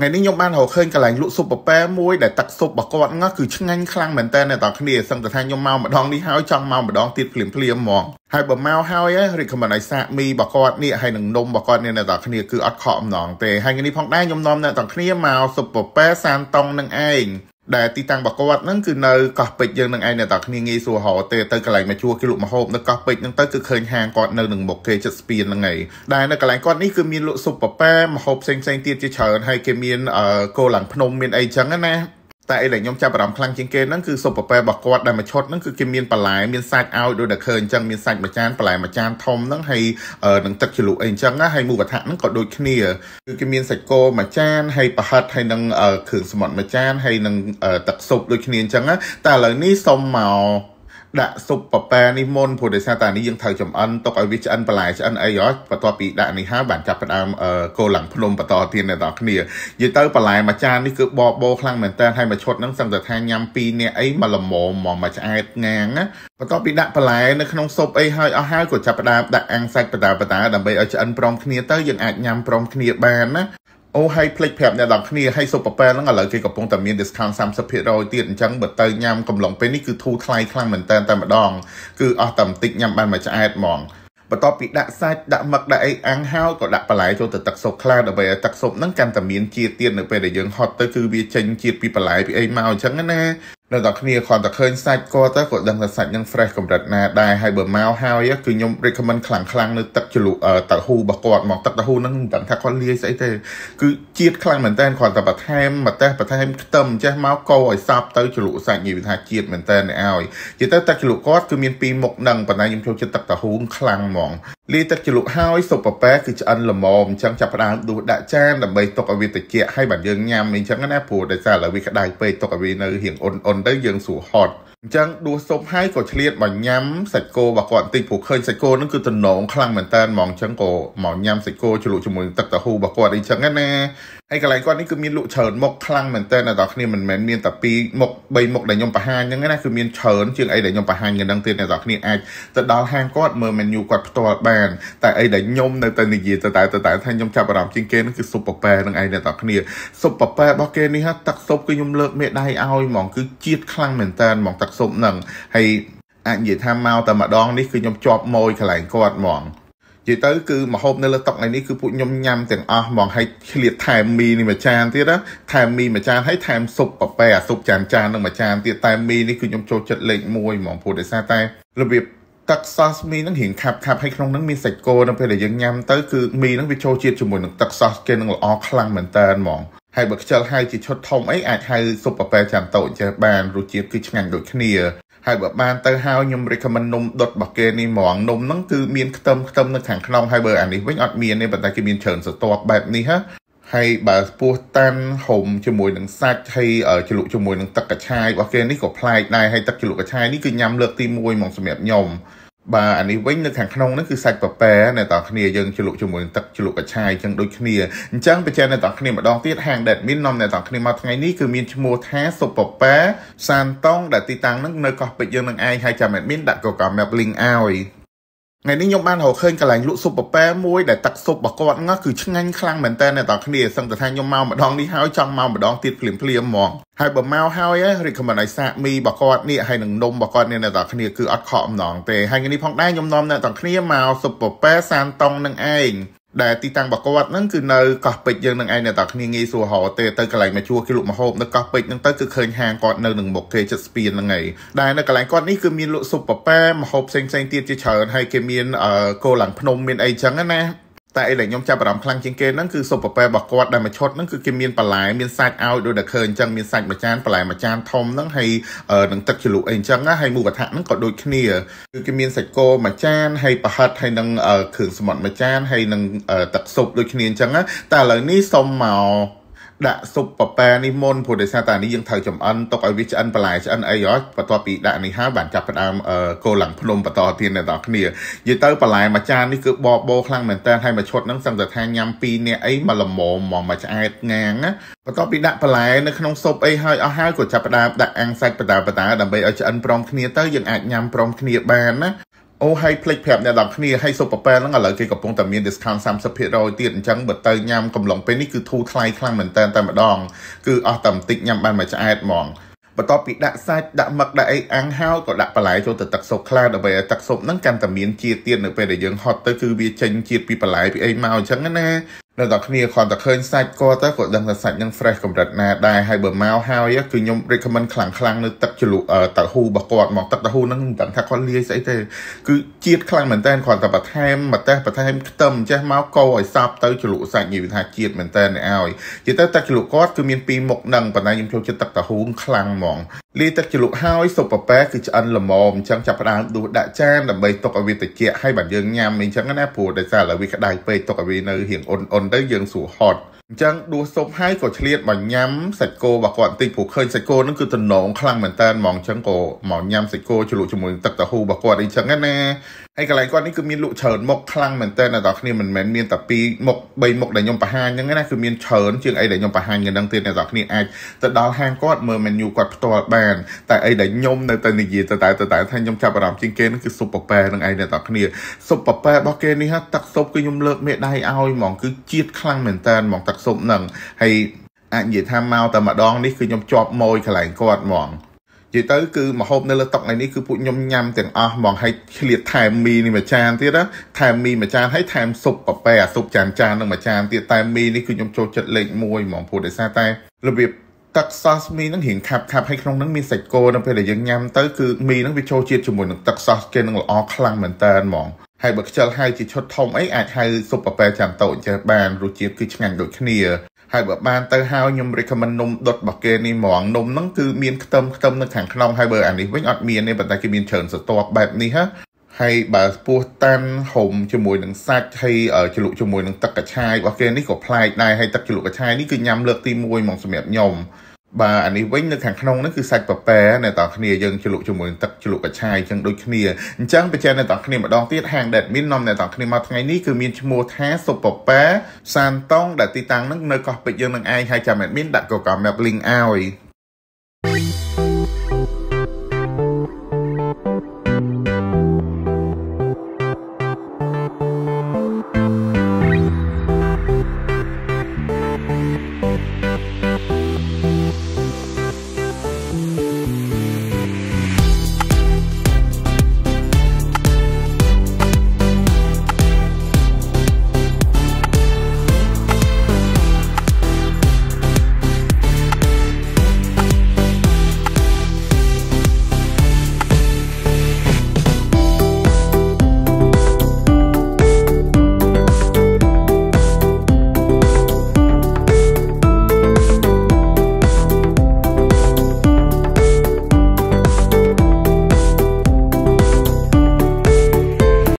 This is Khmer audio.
ថ្ងៃនេះខ្ញុំបានរកឃើញកន្លែងលក់ស៊ុបប៉ាប៉ែមួយដែលទឹកស៊ុបរបស់គាត់ហ្នឹងគឺឆ្ងាញ់ខ្លាំងមែនតើអ្នកទាំងគ្នាសឹងតែថាខ្ញុំមកម្ដងនេះហើយចង់មកម្ដងទៀតភ្លាមភ្លាមហ្មងហើយបើមកហើយរីកមិនឲ្យសាកមីរបស់គាត់នេះហើយនឹងនំរបស់គាត់នេះអ្នកទាំងគ្នាគឺអត់ខកម្ដងទេហើយថ្ងៃនេះផងដែរខ្ញុំនាំអ្នកទាំងគ្នាមកស៊ុបប៉ាប៉ែសានតុងនឹងឯងដែលទីតាំងរបស់គាត់ហ្នឹងគឺនៅកោះពេជ្រយើងនឹងឯងអ្នកតាគ្នាងាយស្រួលហៅទេទៅកន្លែងមកជួគេលក់ម្ហូបនៅកោះពេជ្រហ្នឹងទៅគឺឃើញហាងគាត់នៅនឹងមុខគេចិត្តស្ពានហ្នឹងឯងដែលនៅកន្លែងគាត់នេះគឺមានលក់ស៊ុបប៉ាប៉ាម្ហូបផ្សេងៗទៀតជាច្រើនហើយគេមានកោឡាំងភ្នំមានអីចឹងណាតែអីដែលខ្ញុំចាប់អារម្មណ៍ខ្លាំងជាងគេហ្នឹងគឺសុបប៉ែរបស់គាត់ដែលមកឈុតហ្នឹងគឺគេមានបន្លែមានសាច់ឲ្យដូចតែឃើញអញ្ចឹងមានសាច់មួយចានបន្លែមួយចានធំហ្នឹងហើយនឹងទឹកជ្រលក់អីអញ្ចឹងណាហើយមូកថាហ្នឹងក៏ដូចគ្នាគឺគេមានសាច់គោមួយចានហើយប្រហិតហើយនឹងគ្រឿងសមុទ្រមួយចានហើយនឹងទឹកស៊ុបដូចគ្នាអញ្ចឹងណាតែឥឡូវនេះសុំមកដាក់ស៊ុបប៉ប៉ានេះមុនព្រោះដោយសារតានេះយើងត្រូវចំអិនទុកឲ្យវាឆ្អិនបន្លែឆ្អិនអីហ៎បន្ទាប់ពីដាក់នេះហើយបានចាប់ផ្ដើមកូរឡើងភ្នំបន្តទៀតអ្នកនរគ្នានិយាយទៅបន្លែមួយចាននេះគឺបបោខ្លាំងមែនតើហើយមួយឈុតហ្នឹងសឹងតែថាញ៉ាំ2នាក់អីមកល្មមមកមួយឆ្អែតងាងណាបន្ទាប់ពីដាក់បន្លែនៅក្នុងស៊ុបអីហើយអស់ហើយក៏ចាប់ផ្ដើមដាក់អាំងសាច់បតាបតាដើម្បីឲ្យឆ្អិនព្រមគ្នាទៅយើងអាចញ៉ាំព្រមគ្នាបានណាអូហើយភ្លេចប្រាប់អ្នកទាំងគ្នាហើយសុបប៉ែលហ្នឹងឥឡូវគេកំពុងតែមាន discount 30%ទៀតអញ្ចឹងបើទៅញ៉ាំកំឡុងពេលនេះគឺធូរថ្លៃខ្លាំងមែនតើតែម្ដងគឺអស់តែបន្តិចញ៉ាំបានមួយឆ្អែតហ្មងបន្ទាប់ពីដាក់សាច់ដាក់មឹកដាក់អីអាំងហើយក៏ដាក់បន្លែចូលទៅទឹកស៊ុបខ្លាដើម្បីឲ្យទឹកស៊ុបហ្នឹងកាន់តែមានជាតិទៀតនៅពេលដែលយើងហត់ទៅគឺវាចេញជាតិពីបន្លែពីអីមកអញ្ចឹងណានៅដល់គ្នាគាត់តែឃើញសាច់គាត់ទៅគាត់ដឹងថាសាច់នឹង fresh កម្រិតណាដែរហើយបើមកហើយគឺខ្ញុំ recommend ខ្លាំងខ្លាំងនៅទឹកជ្រលក់តៅហ៊ូរបស់គាត់មកទឹកតៅហ៊ូហ្នឹងមិនដឹងថាគាត់លាយស្អីទេគឺជាតិខ្លាំងមែនតើគាត់តែបន្ថែមម្ទេសបន្ថែមខ្ទឹមចេះមកកោឲ្យសាប់ទៅជ្រលក់សាច់និយាយថាជាតិមែនតើឲ្យនិយាយទៅទឹកជ្រលក់គាត់គឺមានពីរមុខហ្នឹងប៉ុន្តែខ្ញុំចូលចិត្តទឹកតៅហ៊ូខ្លាំងហ្មងលាយទឹកជ្រលក់ហើយស៊ុបប៉ាប៉ាគឺឆ្អិនល្មមអញ្ចឹងចាប់ផ្ដើមដួសដាក់ចានដើម្បីទុកឲ្យវាត្រជាក់ហើយបាទយើងញ៉ាំអីអញ្ចឹងណាព្រោះដោយសារឡើយវាក្តៅពេកទុកឲ្យវានៅរៀងអ៊ុនអ៊ុនទៅយើងស្រួលហត់អញ្ចឹងដួសស៊ុបហើយក៏ឆ្លៀតមកញ៉ាំសាច់គោរបស់គាត់បន្តិចព្រោះឃើញសាច់គោហ្នឹងគឺតំណងខ្លាំងមែនតើហ្មងអញ្ចឹងក៏មកញ៉ាំសាច់គោជ្រលក់ជាមួយទឹកតាហ៊ូរបស់គាត់អីចឹងណាហើយកន្លែងគាត់នេះគឺមានលក់ច្រើនមុខខ្លាំងមែនតើអ្នកទាំងគ្នាមិនមែនមានតែ2មុខ3មុខដែលខ្ញុំបង្ហាញហ្នឹងណាគឺមានច្រើនជាងអីដែលខ្ញុំបង្ហាញហ្នឹងទៀតអ្នកទាំងគ្នាអាចទៅដល់ហាងគាត់មើល menu គាត់ផ្ទាល់បានបានតែអីដែលខ្ញុំនៅតែនិយាយទៅតែទៅតែថាខ្ញុំចាប់អារម្មណ៍ជាងគេហ្នឹងគឺស៊ុបប៉ាប៉ែនឹងឯងអ្នកទាំងគ្នាស៊ុបប៉ាប៉ែរបស់គេនេះហ่าទឹកស៊ុបគឺខ្ញុំលើកមេដៃឲ្យហ្មងគឺជាតិខ្លាំងមែនតើហ្មងទឹកស៊ុបហ្នឹងហើយអាចនិយាយថាមកតែម្ដងនេះគឺខ្ញុំជាប់ម៉ួយកន្លែងគាត់ហ្មងនិយាយទៅគឺមហូបនៅលើតុថ្ងៃនេះគឺពួកខ្ញុំញ៉ាំទាំងអស់ហ្មងហើយឆ្លៀតថែមមីនេះមួយចានទៀតណាថែមមីមួយចានហើយថែមស៊ុបប៉ប៉ែអាស៊ុបចានចាននឹងមួយចានទៀតតែមីនេះគឺខ្ញុំចូលចិត្តលេខ1ហ្មងព្រោះដោយសារតែរបៀបទឹកសោសមីហ្នឹងរៀងខាប់ខាប់ហើយក្នុងហ្នឹងមានសាច់គោនៅពេលដែលយើងញ៉ាំទៅគឺមីហ្នឹងវាចូលជាតិជាមួយនឹងទឹកសោសគេនឹងល្អខ្លាំងមែនតើហ្មង ហើយបើខ្ជិលហៅជាឈុតធំអីអាចហៅស៊ុបប៉ាប៉ែចាំតូចចេះបានរសជាតិគឺឆ្ងាញ់ដូចគ្នាហើយបើបានទៅហើយខ្ញុំ recommend នំដុតរបស់គេនេះហ្មង នំហ្នឹងគឺមានខ្ទឹមខ្ទឹមនៅខាងក្នុងហើយបើអានេះវិញអត់មានទេប៉ុន្តែគេមានច្រើនស្ទាប់បែបនេះហ៎ហើយបើពោះតាន់ហុំជាមួយនឹងសាច់ហើយជ្រលក់ជាមួយនឹងទឹកកឆាយរបស់គេនេះក៏ប្លែកដែរហើយទឹកជ្រលក់កឆាយនេះគឺញ៉ាំលើកទី1ហ្មងសម្រាប់ខ្ញុំបាទអានេះវិញនៅខាងក្នុងហ្នឹងគឺសាច់ប៉ប៉ែនៅតោះគ្នាយើងជ្រលក់ជាមួយទឹកជ្រលក់កឆាយចឹងដូចគ្នាអញ្ចឹងបញ្ជាក់នៅតោះគ្នាម្ដងទៀតហាង Dead Min នាំនៅតោះគ្នាមកថ្ងៃនេះគឺមានឈ្មោះថាសុបប៉ប៉ែសានតុងដែលទីតាំងហ្នឹងនៅកោះពេជ្រយើងនឹងឯងហើយចាំ admin ដាក់ Google Map link ឲ្យថ្ងៃនេះខ្ញុំបានរកឃើញកន្លែងលក់ស៊ុបប៉ាប៉ែមួយដែលទឹកស៊ុបរបស់គាត់ហ្នឹងគឺឆ្ងាញ់ខ្លាំងមែនតើអ្នកទាំងគ្នាសឹងតែថាខ្ញុំមកម្ដងនេះហើយចង់មកម្ដងទៀតភ្លាមភ្លាមហ្មងហើយបើមកហើយ recommend ឲ្យសាកមីរបស់គាត់នេះហើយនឹងនំរបស់គាត់នេះអ្នកទាំងគ្នាគឺអត់ខកអំណងទេហើយថ្ងៃនេះផងដែរខ្ញុំនាំអ្នកទាំងគ្នាមកស៊ុបប៉ាប៉ែសានតុងនឹងឯងដែលទីតាំងរបស់គាត់ហ្នឹងគឺនៅកោះពេជ្រយើងនឹងឯងតែគ្នាងាយស្រួលហៅទេទៅកន្លែងមកជួគេលក់ម្ហូបនៅកោះពេជ្រហ្នឹងទៅគឺឃើញហាងគាត់នៅនឹងមុខគេចិត្តស្ពានហ្នឹងឯងដែលនៅកន្លែងគាត់នេះគឺមានលក់ស៊ុបប៉ាប៉ាម្ហូបផ្សេងៗទៀតជាច្រើនហើយគេមានអឺកូឡាំងភ្នំមានអីចឹងណាតែអីដែលខ្ញុំចាប់អារម្មណ៍ខ្លាំងជាងគេហ្នឹងគឺសុបប៉ែរបស់គាត់ដែលមកឈុតហ្នឹងគឺគេមានបន្លែមានសាច់ឲ្យដូចតែឃើញអញ្ចឹងមានសាច់មួយចានបន្លែមួយចានធំហ្នឹងហើយនឹងទឹកជ្រលក់អីអញ្ចឹងណាហើយមូកថាហ្នឹងក៏ដូចគ្នាគឺគេមានសាច់គោមួយចានហើយប្រហិតហើយនឹងគ្រឿងសមុទ្រមួយចានហើយនឹងទឹកស៊ុបដូចគ្នាអញ្ចឹងណាតែឥឡូវនេះសុំមកដាក់ស៊ុបប៉ប៉ានេះមុនព្រោះដោយសារតានេះយើងត្រូវចំអិនទុកឲ្យវាឆ្អិនបន្លែឆ្អិនអីហ៎បន្ទាប់ពីដាក់នេះហើយបានចាប់ផ្ដើមកូរឡើងភ្នំបន្តទៀតអ្នកនរគ្នានិយាយទៅបន្លែមួយចាននេះគឺបបោខ្លាំងមែនតើហើយមួយឈុតហ្នឹងសឹងតែថាញ៉ាំ2នាក់អីមកល្មមមកមួយឆ្អែតងាងណាបន្ទាប់ពីដាក់បន្លែនៅក្នុងស៊ុបអីហើយអស់ហើយក៏ចាប់ផ្ដើមដាក់អាំងសាច់បដាបដាដើម្បីឲ្យឆ្អិនព្រមគ្នាទៅយើងអាចញ៉ាំព្រមគ្នាបានណាអូហើយភ្លេចប្រាប់អ្នកដល់គ្នាហើយសុបប៉ែលហ្នឹងឥឡូវគេកំពុងតែមាន discount 30%ទៀតអញ្ចឹងបើទៅញ៉ាំកំឡុងពេលនេះគឺធូរថ្លៃខ្លាំងមែនតើតែម្ដងគឺអស់តែបន្តិចញ៉ាំបានមួយឆ្អែតហ្មងបន្ទាប់ពីដាក់សាច់ដាក់មឹកដាក់អីអាំងហើយក៏ដាក់បន្លែចូលទៅទឹកស៊ុបខ្លាដើម្បីឲ្យទឹកស៊ុបហ្នឹងកាន់តែមានជាតិទៀតនៅពេលដែលយើងហត់ទៅគឺវាចេញជាតិពីបន្លែពីអីមកអញ្ចឹងណានៅដល់គ្នាគ្រាន់តែឃើញសាច់គាត់ទៅគាត់ដឹងថាសាច់នឹង fresh កម្រិតណាដែរហើយបើមកហើយគឺខ្ញុំ recommend ខ្លាំងខ្លាំងនៅទឹកជ្រលក់តៅហ៊ូរបស់គាត់មកទឹកតៅហ៊ូហ្នឹងមិនដឹងថាគាត់លាយស្អីទេគឺជាតិខ្លាំងមែនតើគ្រាន់តែបន្ថែមម្ទេសបន្ថែមខ្ទឹមចេះមកកោឲ្យសាប់ទៅជ្រលក់សាច់និយាយថាជាតិមែនតើឲ្យនិយាយទៅទឹកជ្រលក់គាត់គឺមានពីរមុខហ្នឹងប៉ុន្តែខ្ញុំចូលចិត្តទឹកតៅហ៊ូខ្លាំងហ្មងលាយទឹកជ្រលក់ហើយស៊ុបប៉ាប៉ែគឺឆ្អិនល្មមអញ្ចឹងចាប់ផ្ដើមដួសដាក់ចានដើម្បីទុកឲ្យវាត្រជាក់ហើយបាទយើងញ៉ាំអីអញ្ចឹងណាព្រោះដោយសារឥឡូវវាក្តៅពេកទុកឲ្យវានៅរៀងអ៊ុនៗទៅយើងស្រួលហត់អញ្ចឹងដួសសុបហើយក៏ឆ្លៀតមកញ៉ាំសាច់គោរបស់គាត់បន្តិចព្រោះឃើញសាច់គោហ្នឹងគឺតំណងខ្លាំងមែនតើហ្មងអញ្ចឹងក៏មកញ៉ាំសាច់គោជ្រលក់ជាមួយទឹកតាហ៊ូរបស់គាត់អីចឹងណាហើយកន្លែងគាត់នេះគឺមានលក់ច្រើនមុខខ្លាំងមែនតើអ្នកនរគ្នាមិនមែនមានតែ2មុខ3មុខដែលខ្ញុំបង្ហាញហ្នឹងណាគឺមានច្រើនជាងអីដែលខ្ញុំបង្ហាញហ្នឹងទៀតអ្នកនរគ្នាអាចទៅដល់ហាងគាត់មើល menu គាត់ផ្ទាល់បានតែអីដែលខ្ញុំនៅតែនិយាយទៅតែទៅតែថាខ្ញុំចាប់អារម្មណ៍ជាងគេហ្នឹងគឺស៊ុបប៉ាប៉ែហ្នឹងឯងអ្នកនរគ្នាស៊ុបប៉ាប៉ែរបស់គេនេះហ่าទឹកស៊ុបគឺខ្ញុំលើកមេដៃឲ្យហ្មងគឺជាតិខ្លាំងមែនតើហ្មងទឹកទឹកស៊ុបហ្នឹងហើយអាចនិយាយថាមកតែម្ដងនេះគឺខ្ញុំជាប់ម៉ួយកន្លែងគាត់ហ្មងនិយាយទៅគឺមហូបនៅលើតុថ្ងៃនេះគឺពួកខ្ញុំញ៉ាំទាំងអស់ហ្មងហើយឆ្លៀតថែមមីនេះមួយចានទៀតណាថែមមីមួយចានហើយថែមស៊ុបប៉ាប៉ែអាស៊ុបចានចាននឹងមួយចានទៀតតែមីនេះគឺខ្ញុំចូលចិត្តលេខ1ហ្មងព្រោះដោយសារតែរបៀបទឹក sauce មីនឹងរៀងខាប់ខាប់ហើយក្នុងនឹងមានសាច់គោនៅពេលដែលយើងញ៉ាំទៅគឺមីនឹងវាចូលជាតិជាមួយនឹងទឹក sauce គេនឹងល្អខ្លាំងមែនតើហ្មងហើយបើខ្ជិលហើយជាឈុតធំអីអាចហៅស៊ុបប៉ាប៉ែចាំតូចចេះបានរសជាតិគឺឆ្ងាញ់ដូចគ្នាហើយបើបានទៅហើយខ្ញុំ recommend នំដុតរបស់គេនេះហ្មងនំហ្នឹងគឺមានខ្ទឹមខ្ទឹមនៅខាងក្នុងហើយបើអានេះវិញអត់មានទេប៉ុន្តែគេមានច្រើនស្រទាប់បែបនេះហ៎ហើយបើពោះតាន់ហុំជាមួយនឹងសាច់ហើយជ្រលក់ជាមួយនឹងទឹកកឆាយរបស់គេនេះក៏ប្លែកដែរហើយទឹកជ្រលក់កឆាយនេះគឺញ៉ាំលើកទី1ហ្មងសម្រាប់ខ្ញុំបាទអានេះវិញនៅខាងក្នុងហ្នឹងគឺសាច់ប៉ប៉ែអ្នកទាំងគ្នាយើងជ្រលក់ជាមួយទឹកជ្រលក់កឆាយអញ្ចឹងដូចគ្នាអញ្ចឹងបញ្ជាក់អ្នកទាំងគ្នាម្ដងទៀតហាង Dead Min នាំអ្នកទាំងគ្នាមកថ្ងៃនេះគឺមានឈ្មោះថាសុបប៉ប៉ែសានតង់ដែលទីតាំងហ្នឹងនៅកោះពេជ្រយើងនឹងឯងហើយចាំ admin ដាក់កកម្ម map link ឲ្យ